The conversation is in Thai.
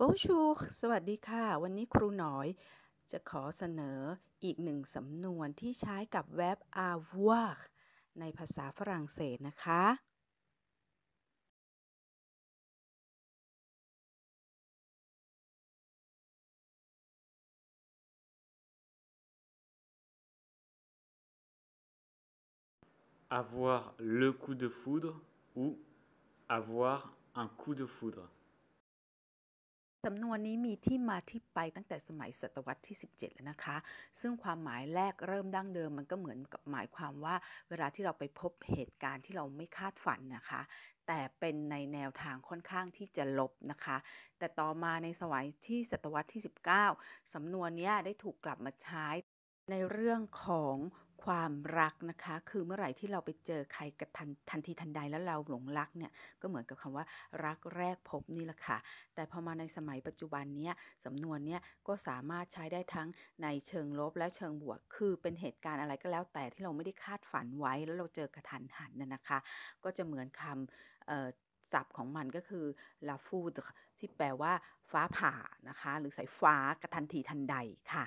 โบชูสวัสดีค่ะ วันนี้ครูหน่อยจะขอเสนออีกหนึ่งสำนวนที่ใช้กับแว็บ a v o ว r ในภาษาฝรั่งเศสนะคะอ v o i r le coup de foudre ou avoir un coup de foudre สำนวนนี้มีที่มาที่ไปตั้งแต่สมัยศตวรรษที่17แล้วนะคะ ซึ่งความหมายแรกเริ่มดั้งเดิมมันก็เหมือนกับหมายความว่า เวลาที่เราไปพบเหตุการณ์ที่เราไม่คาดฝันนะคะ แต่เป็นในแนวทางค่อนข้างที่จะลบนะคะ แต่ต่อมาในสมัยที่ศตวรรษที่ 19สำนวนนี้ได้ถูกกลับมาใช้ในเรื่องของความรักนะคะคือเมื่อไหร่ที่เราไปเจอใครกับทันทันทีทันใดแล้วเราหลงรักเนี่ย ก็เหมือนกับคำว่ารักแรกพบนี่แหละค่ะ แต่พอมาในสมัยปัจจุบันเนี้ยสำนวนเนี้ย ก็สามารถใช้ได้ทั้งในเชิงลบและเชิงบวก คือเป็นเหตุการณ์อะไรก็แล้วแต่ที่เราไม่ได้คาดฝันไว้แล้วเราเจอกระทันหันน่ยนะคะ ก็จะเหมือนคำศัพท์ของมันก็คือลาฟูดที่แปลว่าฟ้าผ่านะคะ หรือสายฟ้ากระทันทีทันใดค่ะ